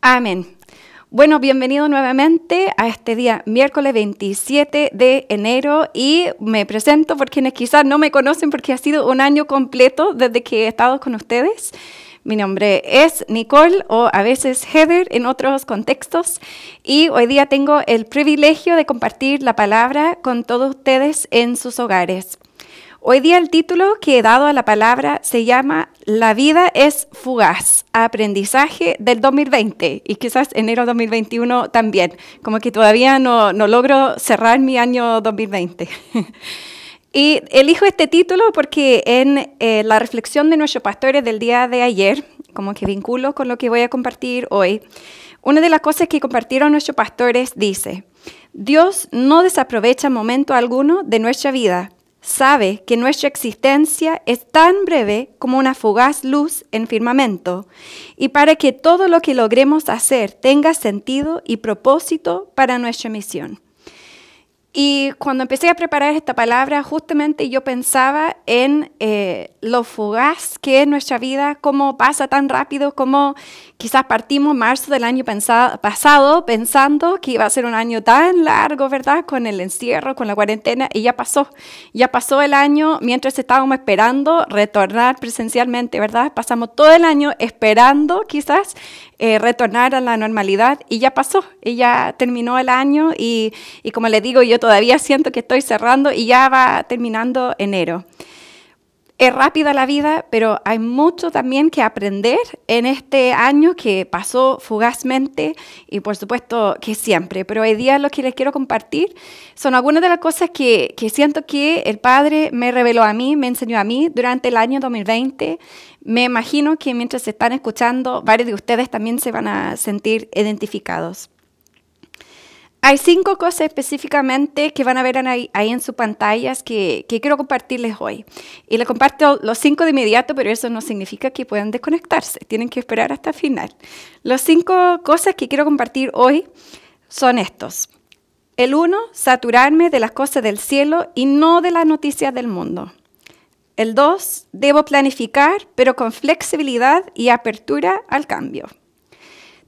Amén. Bueno, bienvenido nuevamente a este día, miércoles 27 de enero, y me presento por quienes quizás no me conocen porque ha sido un año completo desde que he estado con ustedes. Mi nombre es Nicole o a veces Heather en otros contextos y hoy día tengo el privilegio de compartir la palabra con todos ustedes en sus hogares. Hoy día el título que he dado a la palabra se llama La vida es fugaz, aprendizaje del 2020 y quizás enero 2021 también, como que todavía no, no logro cerrar mi año 2020. y elijo este título porque en eh, la reflexión de nuestros pastores del día de ayer, como que vinculo con lo que voy a compartir hoy, una de las cosas que compartieron nuestros pastores dice, Dios no desaprovecha momento alguno de nuestra vida sabe que nuestra existencia es tan breve como una fugaz luz en firmamento, y para que todo lo que logremos hacer tenga sentido y propósito para nuestra misión. Y cuando empecé a preparar esta palabra, justamente yo pensaba en eh, lo fugaz que es nuestra vida, cómo pasa tan rápido, cómo quizás partimos marzo del año pasado pensando que iba a ser un año tan largo, ¿verdad? Con el encierro, con la cuarentena, y ya pasó. Ya pasó el año mientras estábamos esperando retornar presencialmente, ¿verdad? Pasamos todo el año esperando quizás eh, retornar a la normalidad y ya pasó, y ya terminó el año y, y como le digo, yo todavía siento que estoy cerrando y ya va terminando enero es rápida la vida, pero hay mucho también que aprender en este año que pasó fugazmente y por supuesto que siempre. Pero hoy día lo que les quiero compartir son algunas de las cosas que, que siento que el Padre me reveló a mí, me enseñó a mí durante el año 2020. Me imagino que mientras se están escuchando, varios de ustedes también se van a sentir identificados hay cinco cosas específicamente que van a ver ahí, en sus pantallas que, quiero compartirles hoy. Y les comparto los cinco de inmediato, pero eso no significa que puedan desconectarse. Tienen que esperar hasta el final. Los cinco cosas que quiero compartir hoy son estos. El uno, saturarme de las cosas del cielo y no de las noticias del mundo. El dos, debo planificar, pero con flexibilidad y apertura al cambio.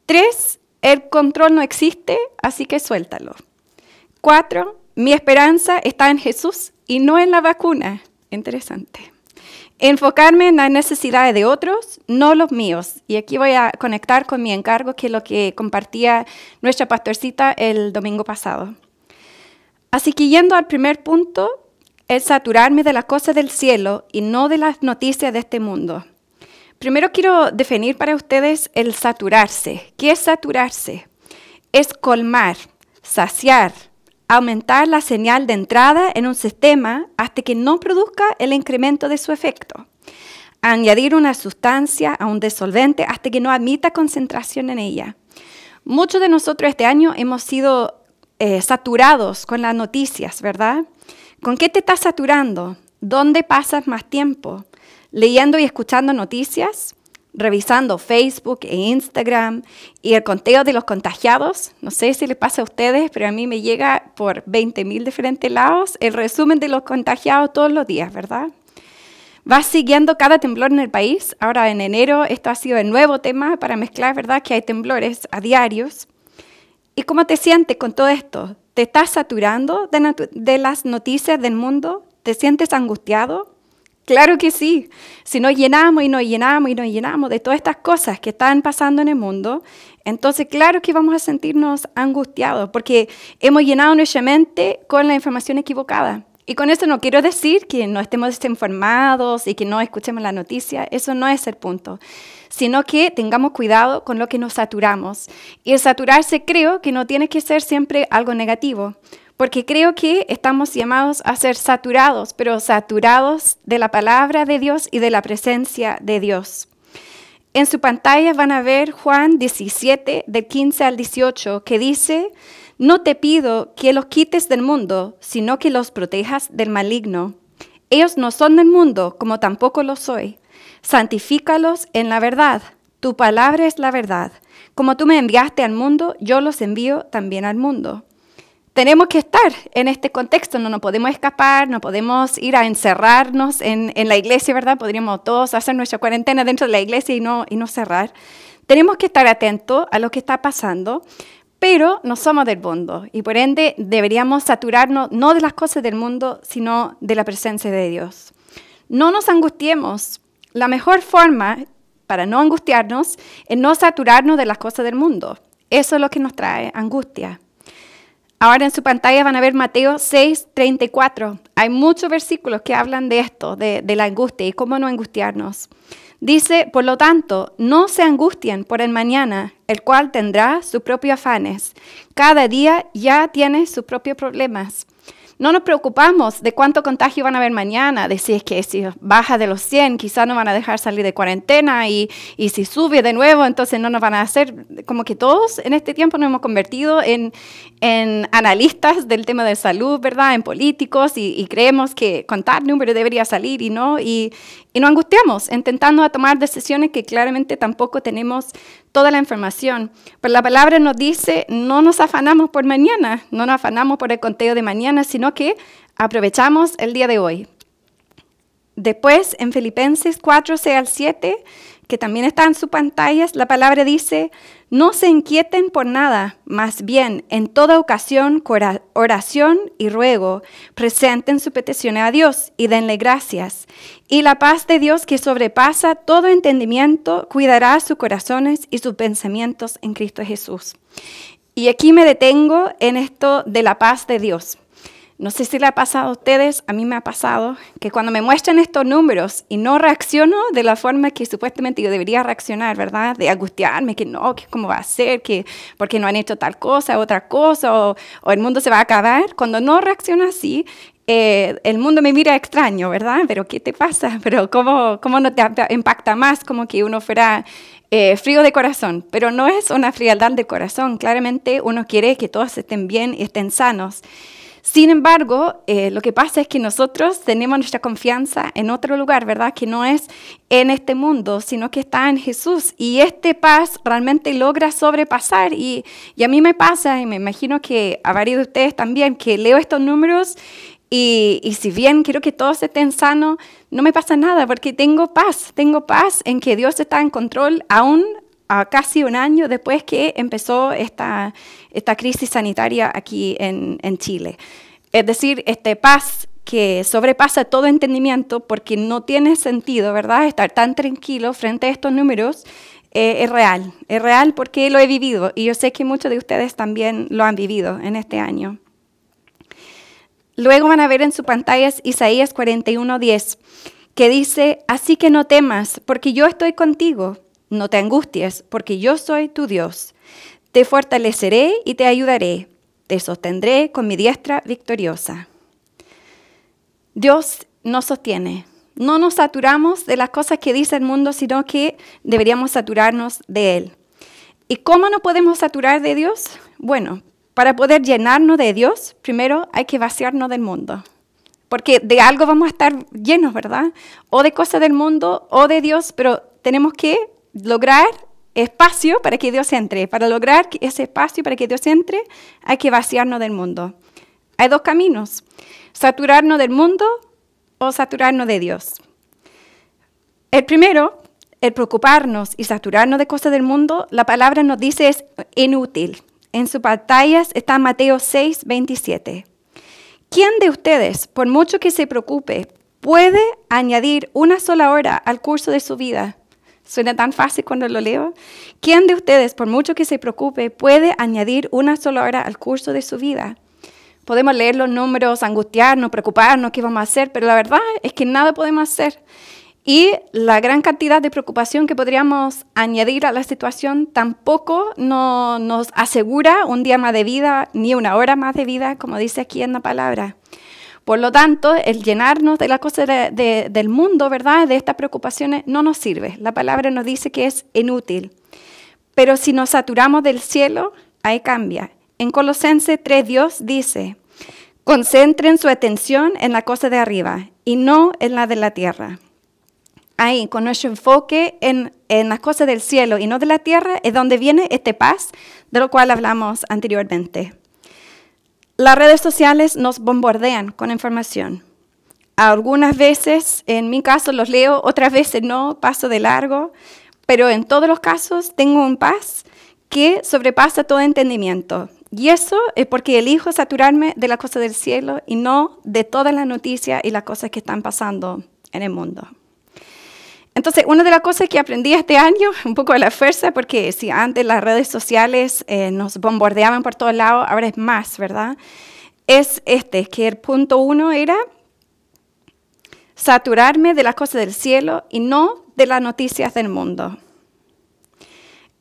Tres, el control no existe, así que suéltalo. Cuatro, mi esperanza está en Jesús y no en la vacuna. Interesante. Enfocarme en las necesidades de otros, no los míos. Y aquí voy a conectar con mi encargo, que es lo que compartía nuestra pastorcita el domingo pasado. Así que yendo al primer punto, es saturarme de las cosas del cielo y no de las noticias de este mundo. Primero quiero definir para ustedes el saturarse. ¿Qué es saturarse? Es colmar, saciar, aumentar la señal de entrada en un sistema hasta que no produzca el incremento de su efecto. Añadir una sustancia a un disolvente hasta que no admita concentración en ella. Muchos de nosotros este año hemos sido eh, saturados con las noticias, ¿verdad? ¿Con qué te estás saturando? ¿Dónde pasas más tiempo? leyendo y escuchando noticias, revisando Facebook e Instagram y el conteo de los contagiados. No sé si les pasa a ustedes, pero a mí me llega por 20.000 diferentes lados el resumen de los contagiados todos los días, ¿verdad? Vas siguiendo cada temblor en el país. Ahora en enero esto ha sido el nuevo tema para mezclar, ¿verdad? Que hay temblores a diarios. ¿Y cómo te sientes con todo esto? ¿Te estás saturando de las noticias del mundo? ¿Te sientes angustiado? Claro que sí. Si nos llenamos y nos llenamos y nos llenamos de todas estas cosas que están pasando en el mundo, entonces claro que vamos a sentirnos angustiados porque hemos llenado nuestra mente con la información equivocada. Y con eso no quiero decir que no estemos desinformados y que no escuchemos la noticia, eso no es el punto, sino que tengamos cuidado con lo que nos saturamos. Y el saturarse creo que no tiene que ser siempre algo negativo porque creo que estamos llamados a ser saturados, pero saturados de la palabra de Dios y de la presencia de Dios. En su pantalla van a ver Juan 17, del 15 al 18, que dice, no te pido que los quites del mundo, sino que los protejas del maligno. Ellos no son del mundo, como tampoco lo soy. Santifícalos en la verdad. Tu palabra es la verdad. Como tú me enviaste al mundo, yo los envío también al mundo tenemos que estar en este contexto, no nos podemos escapar, no podemos ir a encerrarnos en, en, la iglesia, ¿verdad? Podríamos todos hacer nuestra cuarentena dentro de la iglesia y no, y no cerrar. Tenemos que estar atentos a lo que está pasando, pero no somos del mundo y por ende deberíamos saturarnos no de las cosas del mundo, sino de la presencia de Dios. No nos angustiemos. La mejor forma para no angustiarnos es no saturarnos de las cosas del mundo. Eso es lo que nos trae angustia. Ahora en su pantalla van a ver Mateo 634 Hay muchos versículos que hablan de esto, de, de, la angustia y cómo no angustiarnos. Dice, por lo tanto, no se angustien por el mañana, el cual tendrá sus propios afanes. Cada día ya tiene sus propios problemas. No nos preocupamos de cuánto contagio van a haber mañana, de si es que si baja de los 100, quizás no van a dejar salir de cuarentena y, si sube de nuevo, entonces no nos van a hacer, como que todos en este tiempo nos hemos convertido en, analistas del tema de salud, ¿verdad? En políticos y, creemos que contar número debería salir y no, y, y nos angustiamos intentando tomar decisiones que claramente tampoco tenemos toda la información. Pero la palabra nos dice, no nos afanamos por mañana, no nos afanamos por el conteo de mañana, sino que aprovechamos el día de hoy. Después, en Filipenses 4, 6 al 7, que también está en sus pantallas, la palabra dice, no se inquieten por nada, más bien en toda ocasión, oración y ruego, presenten su petición a Dios y denle gracias. Y la paz de Dios que sobrepasa todo entendimiento, cuidará sus corazones y sus pensamientos en Cristo Jesús. Y aquí me detengo en esto de la paz de Dios. No sé si le ha pasado a ustedes, a mí me ha pasado, que cuando me muestran estos números y no reacciono de la forma que supuestamente yo debería reaccionar, ¿verdad? De angustiarme, que no, que cómo va a ser, que porque no han hecho tal cosa, otra cosa, o, el mundo se va a acabar. Cuando no reacciono así, eh, el mundo me mira extraño, ¿verdad? Pero ¿qué te pasa? Pero ¿cómo, no te impacta más? Como que uno fuera eh, frío de corazón, pero no es una frialdad de corazón. Claramente uno quiere que todos estén bien y estén sanos. Sin embargo, eh, lo que pasa es que nosotros tenemos nuestra confianza en otro lugar, ¿verdad? Que no es en este mundo, sino que está en Jesús. Y este paz realmente logra sobrepasar. Y, a mí me pasa, y me imagino que a varios de ustedes también, que leo estos números y, y, si bien quiero que todos estén sanos, no me pasa nada porque tengo paz, tengo paz en que Dios está en control aún a casi un año después que empezó esta, esta crisis sanitaria aquí en, Chile. Es decir, este paz que sobrepasa todo entendimiento porque no tiene sentido, ¿verdad?, estar tan tranquilo frente a estos números eh, es real, es real porque lo he vivido y yo sé que muchos de ustedes también lo han vivido en este año. Luego van a ver en sus pantallas Isaías 41:10, que dice, así que no temas, porque yo estoy contigo. No te angusties, porque yo soy tu Dios. Te fortaleceré y te ayudaré. Te sostendré con mi diestra victoriosa. Dios nos sostiene. No nos saturamos de las cosas que dice el mundo, sino que deberíamos saturarnos de Él. ¿Y cómo no podemos saturar de Dios? Bueno, para poder llenarnos de Dios, primero hay que vaciarnos del mundo. Porque de algo vamos a estar llenos, ¿verdad? O de cosas del mundo o de Dios, pero tenemos que lograr espacio para que Dios entre, para lograr ese espacio para que Dios entre, hay que vaciarnos del mundo. Hay dos caminos, saturarnos del mundo o saturarnos de Dios. El primero, el preocuparnos y saturarnos de cosas del mundo, la palabra nos dice es inútil. En sus pantallas está Mateo 6, 27. ¿Quién de ustedes, por mucho que se preocupe, puede añadir una sola hora al curso de su vida? Suena tan fácil cuando lo leo. ¿Quién de ustedes, por mucho que se preocupe, puede añadir una sola hora al curso de su vida? Podemos leer los números, angustiarnos, preocuparnos, qué vamos a hacer, pero la verdad es que nada podemos hacer. Y la gran cantidad de preocupación que podríamos añadir a la situación tampoco no, nos asegura un día más de vida ni una hora más de vida, como dice aquí en la palabra. Por lo tanto, el llenarnos de las cosas del mundo, ¿verdad? De estas preocupaciones no nos sirve. La palabra nos dice que es inútil. Pero si nos saturamos del cielo, ahí cambia. En Colosense 3 Dios dice, concentren su atención en la cosa de arriba y no en la de la tierra. Ahí, con nuestro enfoque en las cosas del cielo y no de la tierra, es donde viene este paz de lo cual hablamos anteriormente. Las redes sociales nos bombardean con información. Algunas veces, en mi caso, los leo, otras veces no, paso de largo, pero en todos los casos tengo un paz que sobrepasa todo entendimiento. Y eso es porque elijo saturarme de las cosas del cielo y no de todas las noticias y las cosas que están pasando en el mundo. Entonces, una de las cosas que aprendí este año, un poco de la fuerza, porque si antes las redes sociales eh, nos bombardeaban por todos lados, ahora es más, ¿verdad? Es este, que el punto uno era saturarme de las cosas del cielo y no de las noticias del mundo.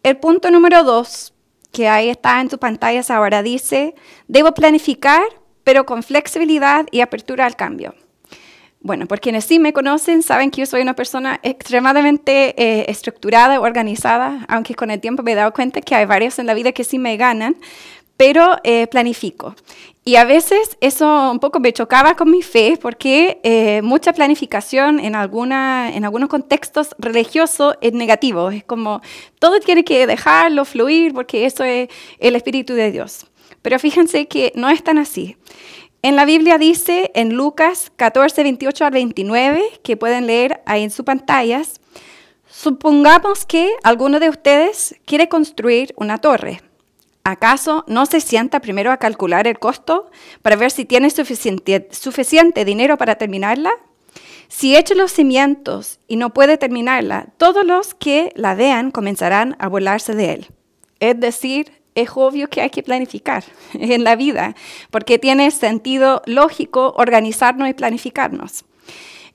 El punto número dos, que ahí está en tus pantallas ahora, dice, debo planificar, pero con flexibilidad y apertura al cambio. Bueno, por quienes sí me conocen, saben que yo soy una persona extremadamente estructurada eh, estructurada, organizada, aunque con el tiempo me he dado cuenta que hay varios en la vida que sí me ganan, pero eh, planifico. Y a veces eso un poco me chocaba con mi fe porque eh, mucha planificación en, alguna, en algunos contextos religiosos es negativo. Es como todo tiene que dejarlo fluir porque eso es el Espíritu de Dios. Pero fíjense que no es tan así. En la Biblia dice en Lucas 14, 28 al 29, que pueden leer ahí en sus pantallas, supongamos que alguno de ustedes quiere construir una torre. ¿Acaso no se sienta primero a calcular el costo para ver si tiene suficiente, suficiente dinero para terminarla? Si echa los cimientos y no puede terminarla, todos los que la vean comenzarán a burlarse de él. Es decir, es obvio que hay que planificar en la vida, porque tiene sentido lógico organizarnos y planificarnos.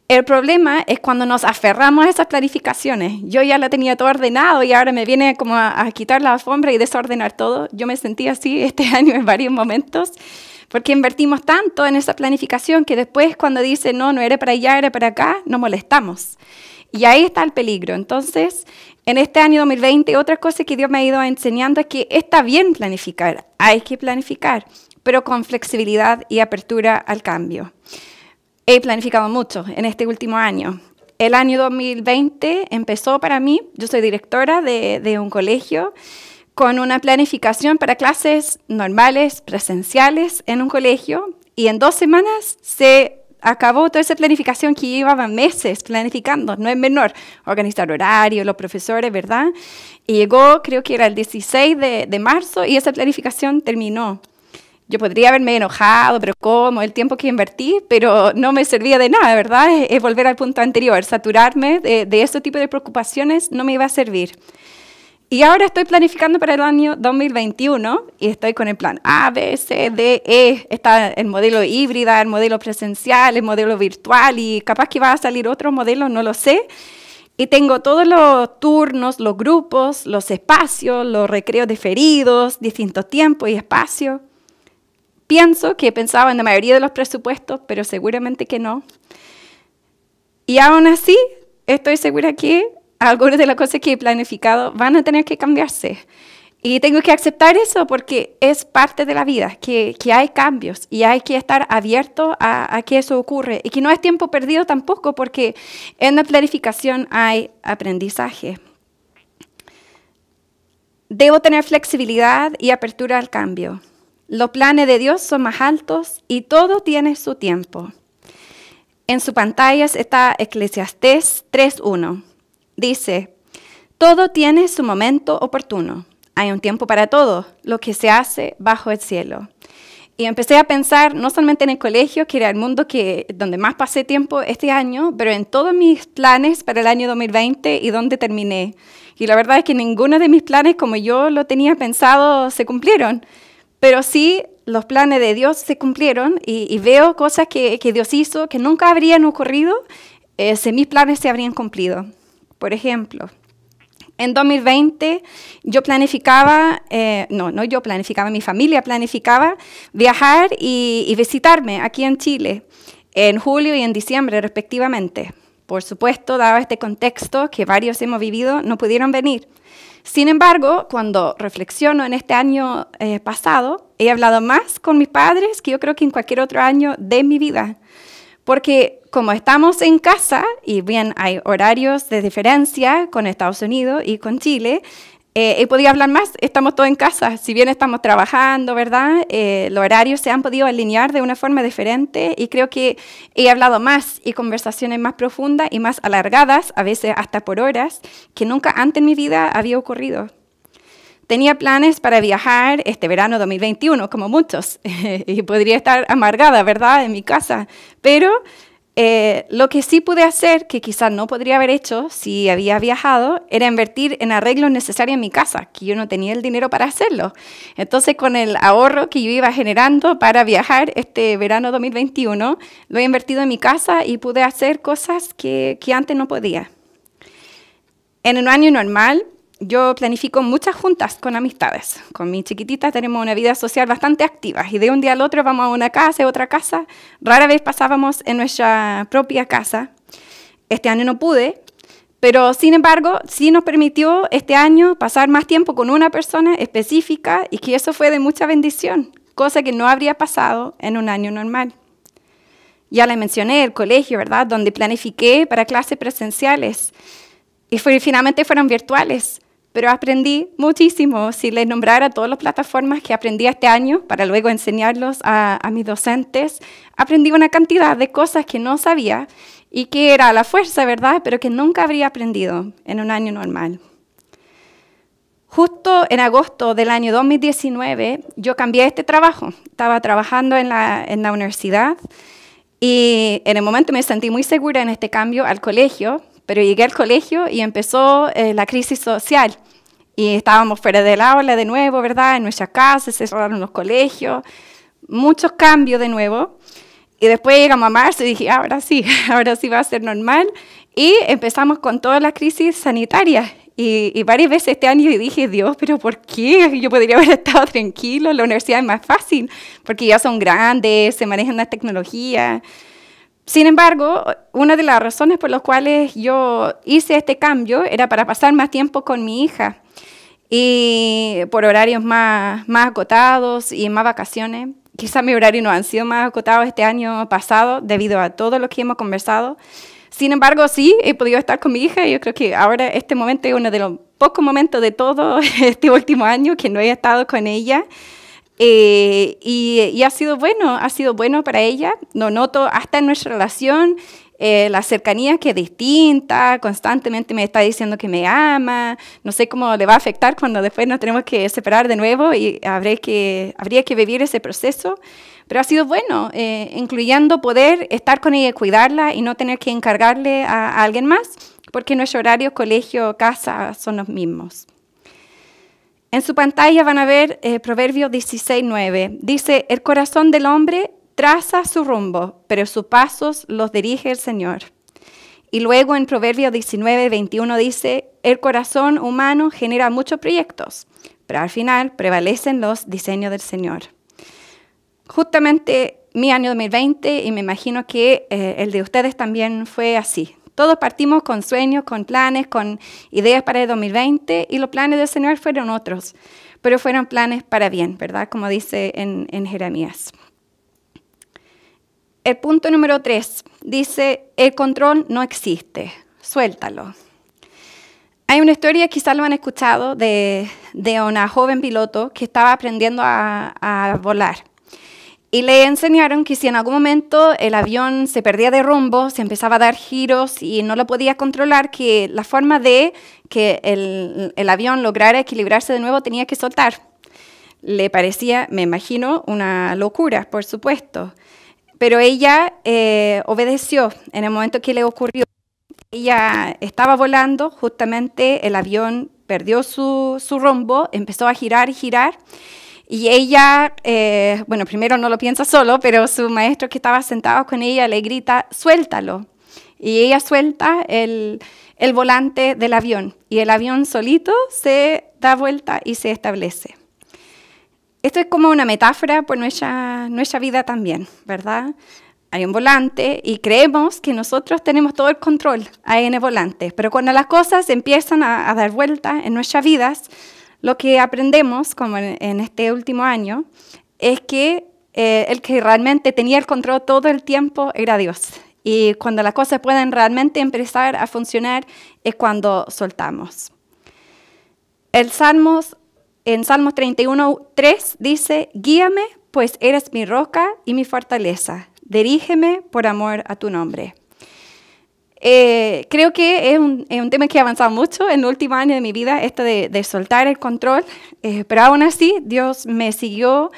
El problema es cuando nos aferramos a esas planificaciones. Yo ya la tenía todo ordenado y ahora me viene como a, quitar la alfombra y desordenar todo. Yo me sentí así este año en varios momentos porque invertimos tanto en esa planificación que después cuando dice no, no era para allá, era para acá, nos molestamos. Y ahí está el peligro. Entonces, en este año 2020, otra cosa que Dios me ha ido enseñando es que está bien planificar, hay que planificar, pero con flexibilidad y apertura al cambio. He planificado mucho en este último año. El año 2020 empezó para mí, yo soy directora de, un colegio, con una planificación para clases normales, presenciales en un colegio, y en dos semanas se acabó toda esa planificación que llevaba meses planificando, no es menor, organizar horarios, los profesores, ¿verdad? Y llegó, creo que era el 16 de, marzo, y esa planificación terminó. Yo podría haberme enojado, pero ¿cómo? El tiempo que invertí, pero no me servía de nada, ¿verdad? Es, volver al punto anterior, saturarme de, de este tipo de preocupaciones no me iba a servir. Y ahora estoy planificando para el año 2021 y estoy con el plan A, B, C, D, E. Está el modelo híbrida, el modelo presencial, el modelo virtual y capaz que va a salir otro modelo, no lo sé. Y tengo todos los turnos, los grupos, los espacios, los recreos diferidos, distintos tiempos y espacios. Pienso que pensaba en la mayoría de los presupuestos, pero seguramente que no. Y aún así, estoy segura que algunas de las cosas que he planificado van a tener que cambiarse. Y tengo que aceptar eso porque es parte de la vida, que, hay cambios y hay que estar abierto a, que eso ocurre y que no es tiempo perdido tampoco porque en la planificación hay aprendizaje. Debo tener flexibilidad y apertura al cambio. Los planes de Dios son más altos y todo tiene su tiempo. En su pantalla está Eclesiastés 3.1. Dice, todo tiene su momento oportuno. Hay un tiempo para todo, lo que se hace bajo el cielo. Y empecé a pensar no solamente en el colegio, que era el mundo donde más pasé tiempo este año, pero en todos mis planes para el año 2020 y donde terminé. Y la verdad es que ninguno de mis planes, como yo lo tenía pensado, se cumplieron. Pero sí, los planes de Dios se cumplieron y, veo cosas que, Dios hizo que nunca habrían ocurrido eh, si mis planes se habrían cumplido. Por ejemplo, en 2020 yo planificaba, eh, no, no yo planificaba, mi familia planificaba viajar y, visitarme aquí en Chile en julio y en diciembre respectivamente. Por supuesto, dado este contexto que varios hemos vivido, no pudieron venir. Sin embargo, cuando reflexiono en este año eh, pasado, he hablado más con mis padres que yo creo que en cualquier otro año de mi vida, porque como estamos en casa, y bien, hay horarios de diferencia con Estados Unidos y con Chile, eh, he podido hablar más, estamos todos en casa, si bien estamos trabajando, ¿verdad? Eh, los horarios se han podido alinear de una forma diferente y creo que he hablado más y conversaciones más profundas y más alargadas, a veces hasta por horas, que nunca antes en mi vida había ocurrido. Tenía planes para viajar este verano 2021, como muchos, y podría estar amargada, ¿verdad?, en mi casa, pero eh, lo que sí pude hacer, que quizás no podría haber hecho si había viajado, era invertir en arreglos necesarios en mi casa, que yo no tenía el dinero para hacerlo. Entonces, con el ahorro que yo iba generando para viajar este verano 2021, lo he invertido en mi casa y pude hacer cosas que antes no podía. En un año normal, yo planifico muchas juntas con amistades. Con mi chiquititas tenemos una vida social bastante activa y de un día al otro vamos a una casa y otra casa. Rara vez pasábamos en nuestra propia casa. Este año no pude, pero sin embargo sí nos permitió este año pasar más tiempo con una persona específica y que eso fue de mucha bendición, cosa que no habría pasado en un año normal. Ya le mencioné el colegio, ¿verdad? Donde planifiqué para clases presenciales y finalmente fueron virtuales pero aprendí muchísimo. Si les nombrara todas las plataformas que aprendí este año para luego enseñarlos a, mis docentes, aprendí una cantidad de cosas que no sabía y que era la fuerza, ¿verdad? Pero que nunca habría aprendido en un año normal. Justo en agosto del año 2019 yo cambié este trabajo. Estaba trabajando en la universidad y en el momento me sentí muy segura en este cambio al colegio pero llegué al colegio y empezó eh, la crisis social. Y estábamos fuera del aula de nuevo, ¿verdad? En nuestras casas, se cerraron los colegios, muchos cambios de nuevo. Y después llegamos a marzo y dije, ah, ahora sí, ahora sí va a ser normal. Y empezamos con toda la crisis sanitaria. Y, y, varias veces este año dije, Dios, pero ¿por qué? Yo podría haber estado tranquilo, la universidad es más fácil, porque ya son grandes, se manejan las tecnologías. Sin embargo, una de las razones por las cuales yo hice este cambio era para pasar más tiempo con mi hija y por horarios más, más agotados y más vacaciones. Quizás mi horario no ha sido más agotados este año pasado debido a todo lo que hemos conversado. Sin embargo, sí, he podido estar con mi hija y yo creo que ahora este momento es uno de los pocos momentos de todo este último año que no he estado con ella. Eh, y, ha sido bueno, ha sido bueno para ella. Lo noto hasta en nuestra relación, eh, la cercanía que es distinta, constantemente me está diciendo que me ama. No sé cómo le va a afectar cuando después nos tenemos que separar de nuevo y habré que, habría que vivir ese proceso. Pero ha sido bueno, eh, incluyendo poder estar con ella, cuidarla y no tener que encargarle a, a alguien más, porque nuestro horario, colegio, casa son los mismos. En su pantalla van a ver eh, Proverbio 16.9. Dice, el corazón del hombre traza su rumbo, pero sus pasos los dirige el Señor. Y luego en Proverbio 19.21 dice, el corazón humano genera muchos proyectos, pero al final prevalecen los diseños del Señor. Justamente mi año 2020, y me imagino que eh, el de ustedes también fue así, todos partimos con sueños, con planes, con ideas para el 2020 y los planes del Señor fueron otros, pero fueron planes para bien, ¿verdad? Como dice en, Jeremías. El punto número tres dice, el control no existe, suéltalo. Hay una historia, quizás lo han escuchado, de, una joven piloto que estaba aprendiendo a volar. Y le enseñaron que si en algún momento el avión se perdía de rumbo, se empezaba a dar giros y no lo podía controlar, que la forma de que el, avión lograra equilibrarse de nuevo tenía que soltar. Le parecía, me imagino, una locura, por supuesto. Pero ella eh, obedeció en el momento que le ocurrió. Ella estaba volando, justamente el avión perdió su, su rumbo, empezó a girar y girar. Y ella, eh, bueno, primero no lo piensa solo, pero su maestro que estaba sentado con ella le grita, suéltalo. Y ella suelta el, volante del avión y el avión solito se da vuelta y se establece. Esto es como una metáfora por nuestra, nuestra vida también, ¿verdad? Hay un volante y creemos que nosotros tenemos todo el control en el volante, pero cuando las cosas empiezan a dar vuelta en nuestras vidas, lo que aprendemos, como en, este último año, es que eh, el que realmente tenía el control todo el tiempo era Dios. Y cuando las cosas pueden realmente empezar a funcionar es cuando soltamos. El Salmos, en Salmos 31, 3 dice, guíame, pues eres mi roca y mi fortaleza. Dirígeme por amor a tu nombre. Eh, creo que es un, tema que he avanzado mucho en el último año de mi vida, esto de, soltar el control, eh, pero aún así Dios me siguió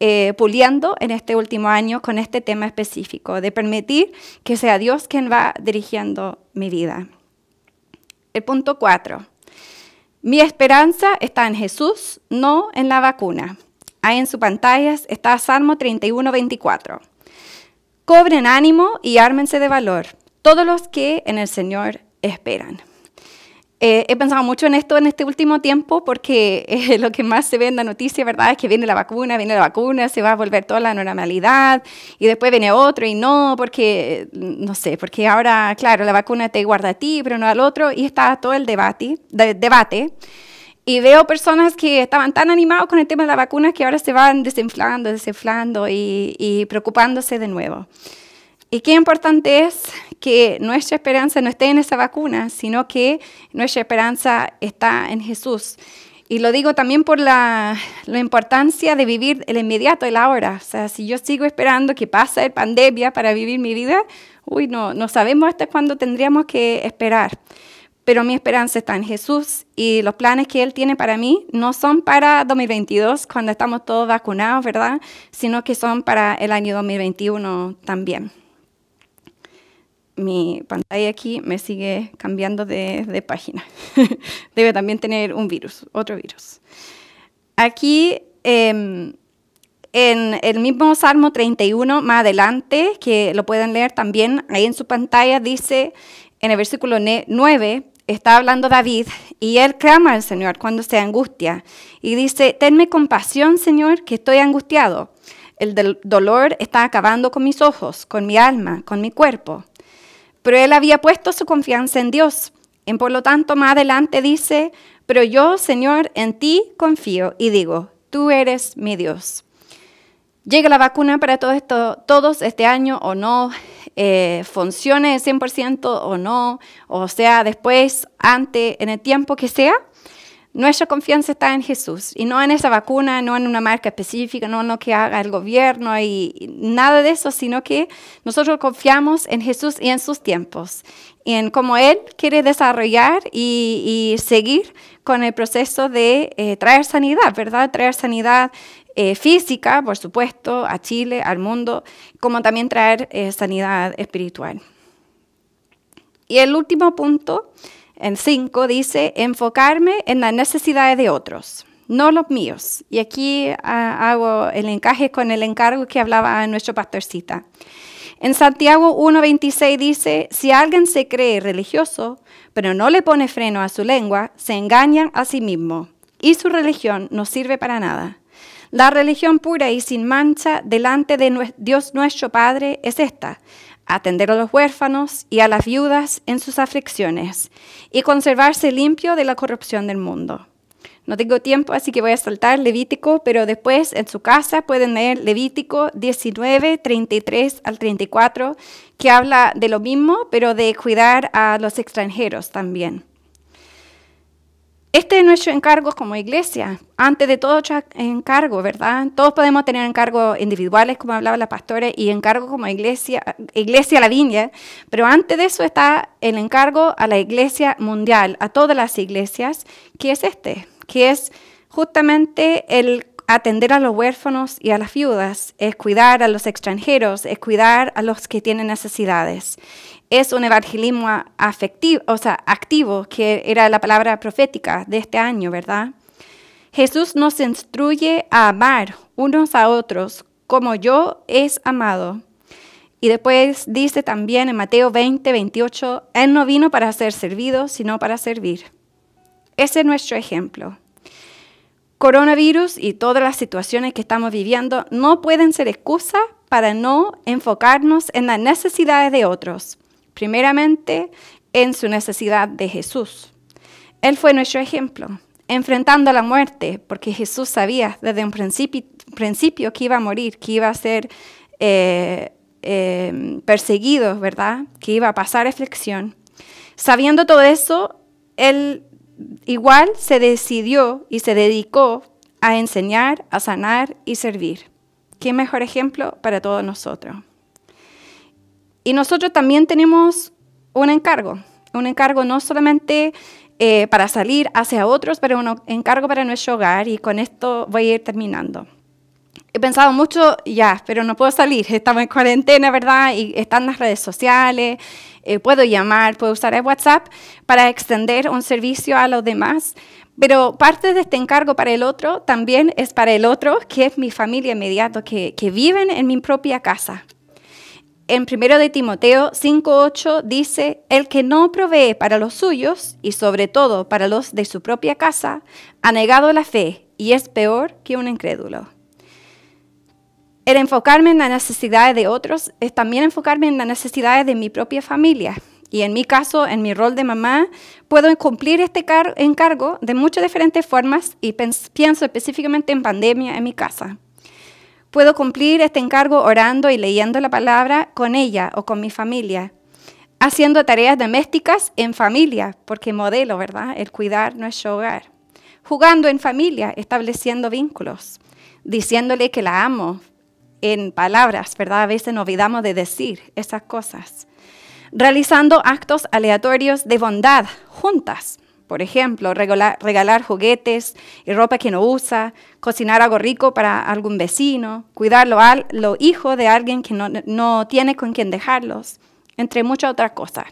eh, puliendo en este último año con este tema específico, de permitir que sea Dios quien va dirigiendo mi vida. El punto 4. Mi esperanza está en Jesús, no en la vacuna. Ahí en su pantalla está Salmo 31, 24. Cobren ánimo y ármense de valor todos los que en el Señor esperan. Eh, he pensado mucho en esto en este último tiempo porque eh, lo que más se ve en la noticia, ¿verdad? Es que viene la vacuna, viene la vacuna, se va a volver toda la normalidad y después viene otro y no, porque, mm, no sé, porque ahora, claro, la vacuna te guarda a ti, pero no al otro y está todo el debate. debate. Y veo personas que estaban tan animados con el tema de la vacuna que ahora se van desinflando, desinflando y, y preocupándose de nuevo. Y qué importante es que nuestra esperanza no esté en esa vacuna, sino que nuestra esperanza está en Jesús. Y lo digo también por la, importancia de vivir el inmediato, la hora. O sea, si yo sigo esperando que pase la pandemia para vivir mi vida, uy, no, no sabemos hasta cuándo tendríamos que esperar. Pero mi esperanza está en Jesús y los planes que Él tiene para mí no son para 2022, cuando estamos todos vacunados, ¿verdad? Sino que son para el año 2021 también mi pantalla aquí me sigue cambiando de, página. Debe también tener un virus, otro virus. Aquí, em, en el mismo Salmo 31, más adelante, que lo pueden leer también, ahí en su pantalla dice, en el versículo 9, está hablando David, y él clama al Señor cuando se angustia, y dice, tenme compasión, Señor, que estoy angustiado. El dolor está acabando con mis ojos, con mi alma, con mi cuerpo. Pero él había puesto su confianza en Dios. Y por lo tanto, más adelante dice, pero yo, Señor, en ti confío y digo, tú eres mi Dios. Llega la vacuna para todos este año o no, eh, funcione 100% o no, o sea, después, antes, en el tiempo que sea. Nuestra confianza está en Jesús y no en esa vacuna, no en una marca específica, no en lo que haga el gobierno y nada de eso, sino que nosotros confiamos en Jesús y en sus tiempos, y en cómo Él quiere desarrollar y, seguir con el proceso de eh, traer sanidad, ¿verdad? Traer sanidad eh, física, por supuesto, a Chile, al mundo, como también traer eh, sanidad espiritual. Y el último punto en 5 dice, enfocarme en las necesidades de otros, no los míos. Y aquí ah, hago el encaje con el encargo que hablaba nuestro pastorcita. En Santiago 1.26 dice, si alguien se cree religioso, pero no le pone freno a su lengua, se engaña a sí mismo y su religión no sirve para nada. La religión pura y sin mancha delante de Dios nuestro Padre es esta, atender a los huérfanos y a las viudas en sus aflicciones y conservarse limpio de la corrupción del mundo. No tengo tiempo, así que voy a saltar Levítico, pero después en su casa pueden leer Levítico 19, 33 al 34, que habla de lo mismo, pero de cuidar a los extranjeros también. Este es nuestro encargo como iglesia, antes de todo encargo, ¿verdad? Todos podemos tener encargos individuales, como hablaba la pastora, y encargo como iglesia, iglesia la viña, pero antes de eso está el encargo a la iglesia mundial, a todas las iglesias, que es este, que es justamente el atender a los huérfanos y a las viudas, es cuidar a los extranjeros, es cuidar a los que tienen necesidades es un evangelismo afectivo, o sea, activo, que era la palabra profética de este año, ¿verdad? Jesús nos instruye a amar unos a otros como yo es amado. Y después dice también en Mateo 20, 28, Él no vino para ser servido, sino para servir. Ese es nuestro ejemplo. Coronavirus y todas las situaciones que estamos viviendo no pueden ser excusa para no enfocarnos en las necesidades de otros, primeramente en su necesidad de Jesús. Él fue nuestro ejemplo, enfrentando la muerte, porque Jesús sabía desde un principio, que iba a morir, que iba a ser eh, eh, perseguido, ¿verdad? Que iba a pasar aflicción. Sabiendo todo eso, él igual se decidió y se dedicó a enseñar, a sanar y servir. Qué mejor ejemplo para todos nosotros. Y nosotros también tenemos un encargo, un encargo no solamente eh, para salir hacia otros, pero un encargo para nuestro hogar y con esto voy a ir terminando. He pensado mucho, ya, pero no puedo salir, estamos en cuarentena, ¿verdad? Y están las redes sociales, eh, puedo llamar, puedo usar el WhatsApp para extender un servicio a los demás, pero parte de este encargo para el otro también es para el otro, que es mi familia inmediata, que, que viven en mi propia casa en 1 de Timoteo 5.8 dice, el que no provee para los suyos y sobre todo para los de su propia casa, ha negado la fe y es peor que un incrédulo. El enfocarme en las necesidades de otros es también enfocarme en las necesidades de mi propia familia. Y en mi caso, en mi rol de mamá, puedo cumplir este encargo de muchas diferentes formas y pienso específicamente en pandemia en mi casa. Puedo cumplir este encargo orando y leyendo la palabra con ella o con mi familia, haciendo tareas domésticas en familia, porque modelo, ¿verdad? El cuidar no nuestro hogar. Jugando en familia, estableciendo vínculos, diciéndole que la amo en palabras, ¿verdad? A veces nos olvidamos de decir esas cosas. Realizando actos aleatorios de bondad juntas, por ejemplo, regalar, juguetes y ropa que no usa, cocinar algo rico para algún vecino, cuidar los lo hijos de alguien que no, no tiene con quien dejarlos, entre muchas otras cosas.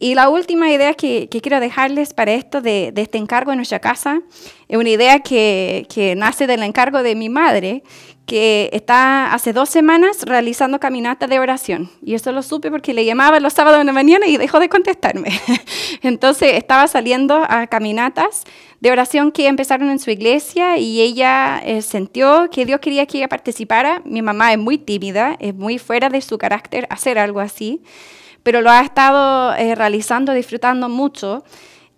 Y la última idea que, quiero dejarles para esto de, este encargo en nuestra casa es una idea que, nace del encargo de mi madre, que está hace dos semanas realizando caminatas de oración. Y eso lo supe porque le llamaba los sábados de la mañana y dejó de contestarme. Entonces estaba saliendo a caminatas de oración que empezaron en su iglesia y ella eh, sintió que Dios quería que ella participara. Mi mamá es muy tímida, es muy fuera de su carácter hacer algo así pero lo ha estado eh, realizando, disfrutando mucho.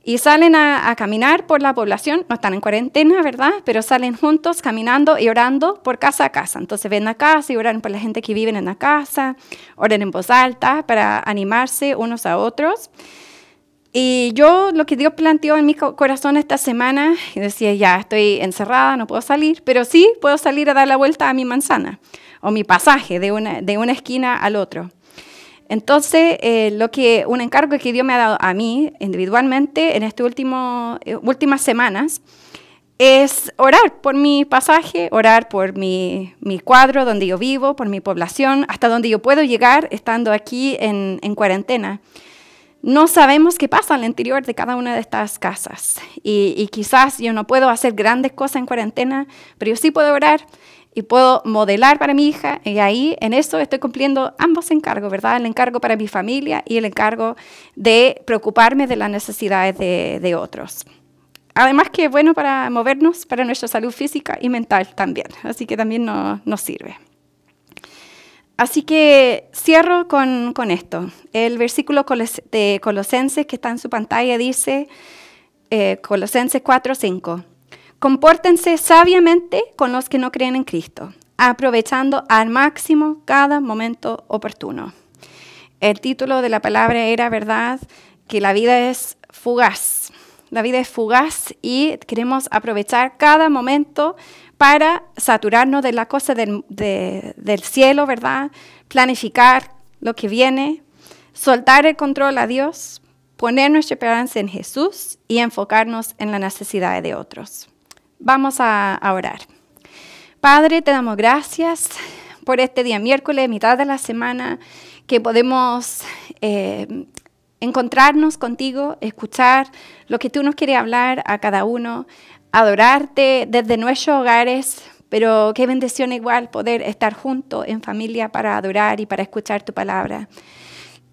Y salen a, caminar por la población, no están en cuarentena, ¿verdad? Pero salen juntos caminando y orando por casa a casa. Entonces ven a casa y oran por la gente que vive en la casa, oran en voz alta para animarse unos a otros. Y yo lo que Dios planteó en mi corazón esta semana, decía, ya estoy encerrada, no puedo salir, pero sí puedo salir a dar la vuelta a mi manzana o mi pasaje de una, de una esquina al otro. Entonces, eh, lo que, un encargo que Dios me ha dado a mí individualmente en estas eh, últimas semanas es orar por mi pasaje, orar por mi, cuadro donde yo vivo, por mi población, hasta donde yo puedo llegar estando aquí en, cuarentena. No sabemos qué pasa al interior de cada una de estas casas y, y quizás yo no puedo hacer grandes cosas en cuarentena, pero yo sí puedo orar y puedo modelar para mi hija y ahí en eso estoy cumpliendo ambos encargos, ¿verdad? El encargo para mi familia y el encargo de preocuparme de las necesidades de, otros. Además que es bueno para movernos, para nuestra salud física y mental también, así que también nos sirve. Así que cierro con, esto. El versículo de Colosenses que está en su pantalla dice, eh, Colosenses 4, 5. Compórtense sabiamente con los que no creen en Cristo, aprovechando al máximo cada momento oportuno. El título de la palabra era, ¿verdad?, que la vida es fugaz. La vida es fugaz y queremos aprovechar cada momento para saturarnos de la cosa del, del cielo, ¿verdad? Planificar lo que viene, soltar el control a Dios, poner nuestra esperanza en Jesús y enfocarnos en la necesidad de otros. Vamos a, orar. Padre, te damos gracias por este día miércoles, mitad de la semana, que podemos eh, encontrarnos contigo, escuchar lo que tú nos quieres hablar a cada uno, adorarte desde nuestros hogares, pero qué bendición igual poder estar juntos en familia para adorar y para escuchar tu palabra.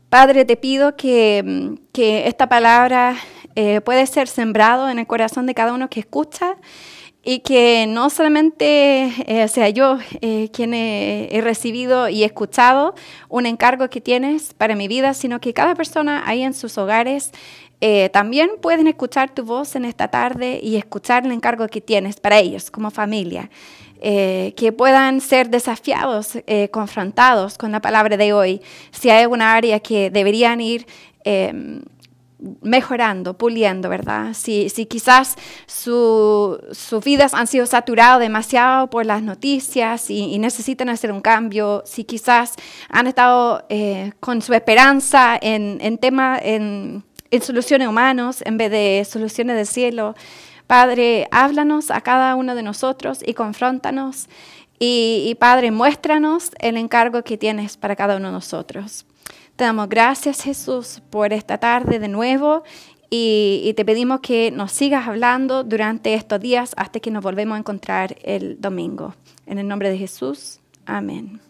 Padre, te pido que, que esta palabra eh, puede ser sembrado en el corazón de cada uno que escucha y que no solamente eh, sea yo eh, quien he, recibido y escuchado un encargo que tienes para mi vida, sino que cada persona ahí en sus hogares también pueden escuchar tu voz en esta tarde y escuchar el encargo que tienes para ellos como familia. que puedan ser desafiados, confrontados con la palabra de hoy, si hay alguna área que deberían ir em, mejorando, puliendo, ¿verdad? Si, si quizás sus vidas han sido saturadas demasiado por las noticias y, necesitan hacer un cambio, si quizás han estado eh, con su esperanza en, en en, soluciones humanos en vez de soluciones del cielo, Padre, háblanos a cada uno de nosotros y confróntanos. y Padre, muéstranos el encargo que tienes para cada uno de nosotros. Te damos gracias, Jesús, por esta tarde de nuevo y, te pedimos que nos sigas hablando durante estos días hasta que nos volvemos a encontrar el domingo. En el nombre de Jesús, amén.